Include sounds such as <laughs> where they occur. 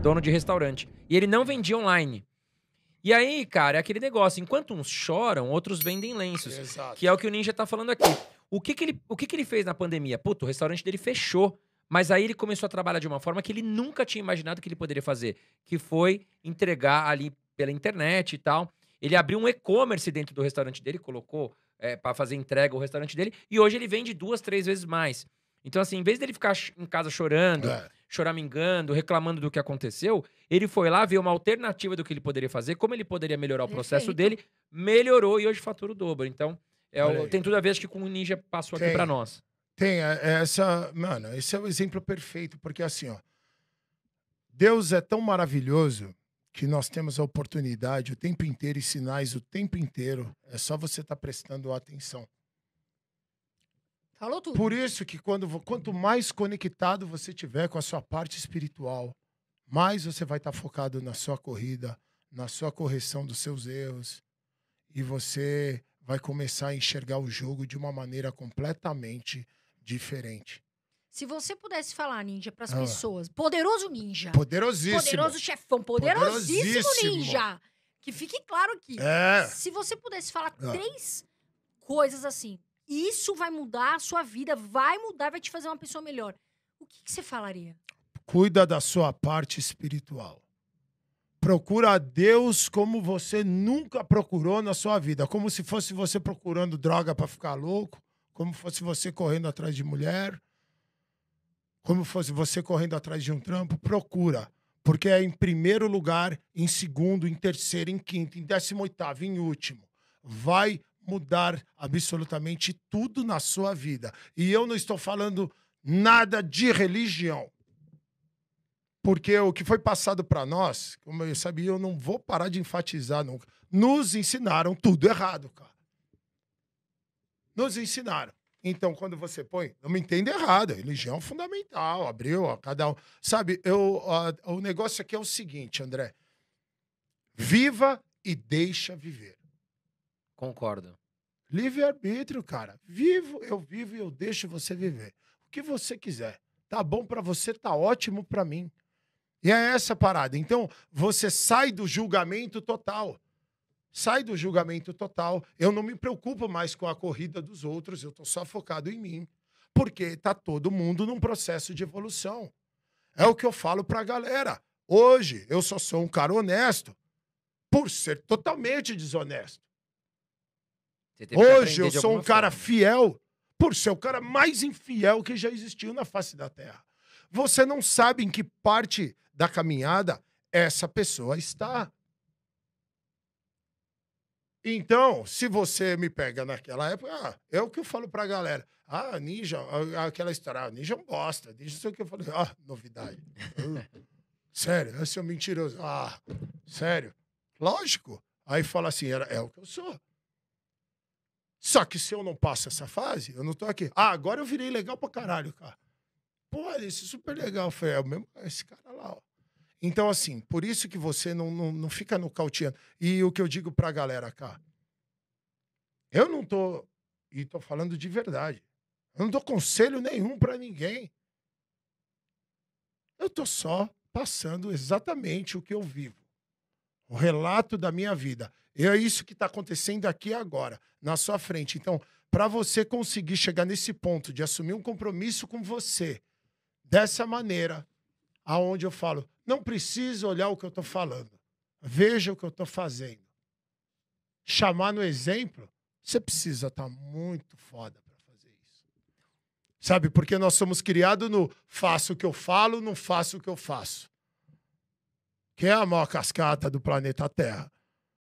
dono de restaurante. E ele não vendia online. E aí, cara, é aquele negócio. Enquanto uns choram, outros vendem lenços. Exato. Que é o que o Ninja tá falando aqui. O que que ele, o que que ele fez na pandemia? Puto, o restaurante dele fechou. Mas aí ele começou a trabalhar de uma forma que ele nunca tinha imaginado que ele poderia fazer. Que foi entregar ali pela internet e tal. Ele abriu um e-commerce dentro do restaurante dele, colocou é, para fazer entrega o restaurante dele. E hoje ele vende duas, três vezes mais. Então, assim, em vez dele ficar em casa chorando... É choramingando, reclamando do que aconteceu, ele foi lá, viu uma alternativa do que ele poderia fazer, como ele poderia melhorar o processo dele, melhorou e hoje fatura o dobro. Então, é tem tudo a ver acho que com o Ninja passou tem, aqui para nós. Tem é, é essa, mano, esse é o exemplo perfeito, porque assim, ó, Deus é tão maravilhoso que nós temos a oportunidade o tempo inteiro e sinais o tempo inteiro. É só você estar tá prestando atenção. Falou tudo. Por isso que quando, quanto mais conectado você tiver com a sua parte espiritual, mais você vai estar tá focado na sua corrida, na sua correção dos seus erros. E você vai começar a enxergar o jogo de uma maneira completamente diferente. Se você pudesse falar, ninja, para as ah. pessoas, poderoso ninja. Poderosíssimo. Poderoso chefão, poderosíssimo, poderosíssimo, ninja. Que fique claro aqui. É. Se você pudesse falar ah. três coisas assim isso vai mudar a sua vida, vai mudar, vai te fazer uma pessoa melhor. O que, que você falaria? Cuida da sua parte espiritual. Procura a Deus como você nunca procurou na sua vida. Como se fosse você procurando droga para ficar louco, como fosse você correndo atrás de mulher, como fosse você correndo atrás de um trampo. Procura. Porque é em primeiro lugar, em segundo, em terceiro, em quinto, em décimo oitavo, em último. Vai mudar absolutamente tudo na sua vida. E eu não estou falando nada de religião. Porque o que foi passado para nós, como eu sabia, eu não vou parar de enfatizar nunca. Nos ensinaram tudo errado, cara. Nos ensinaram. Então, quando você põe, não me entenda errado, religião é fundamental, abriu, ó, cada um. Sabe, eu, ó, o negócio aqui é o seguinte, André. Viva e deixa viver. Concordo. Livre-arbítrio, cara. Vivo, eu vivo e eu deixo você viver. O que você quiser. Tá bom para você, tá ótimo para mim. E é essa parada. Então, você sai do julgamento total. Sai do julgamento total. Eu não me preocupo mais com a corrida dos outros, eu tô só focado em mim. Porque tá todo mundo num processo de evolução. É o que eu falo pra galera. Hoje eu só sou um cara honesto por ser totalmente desonesto. Hoje eu sou um cara forma. fiel por ser o cara mais infiel que já existiu na face da Terra. Você não sabe em que parte da caminhada essa pessoa está. Então, se você me pega naquela época, ah, é o que eu falo pra galera. Ah, ninja, ah, aquela história, ah, ninja é um bosta, ninja sei o que eu falei. Ah, novidade. <laughs> sério, esse é um mentiroso. Ah, sério. Lógico. Aí fala assim, é o que eu sou. Só que se eu não passo essa fase, eu não tô aqui. Ah, agora eu virei legal pra caralho, cara. Pô, esse é super legal. foi falei, é o mesmo é esse cara lá, ó. Então, assim, por isso que você não, não, não fica nocauteando. E o que eu digo pra galera, cara, eu não tô, e tô falando de verdade, eu não dou conselho nenhum para ninguém. Eu tô só passando exatamente o que eu vivo um relato da minha vida. E é isso que está acontecendo aqui agora, na sua frente. Então, para você conseguir chegar nesse ponto de assumir um compromisso com você, dessa maneira, aonde eu falo, não precisa olhar o que eu estou falando, veja o que eu estou fazendo. Chamar no exemplo, você precisa estar tá muito foda para fazer isso. Sabe, porque nós somos criados no faço o que eu falo, não faço o que eu faço que é a maior cascata do planeta Terra.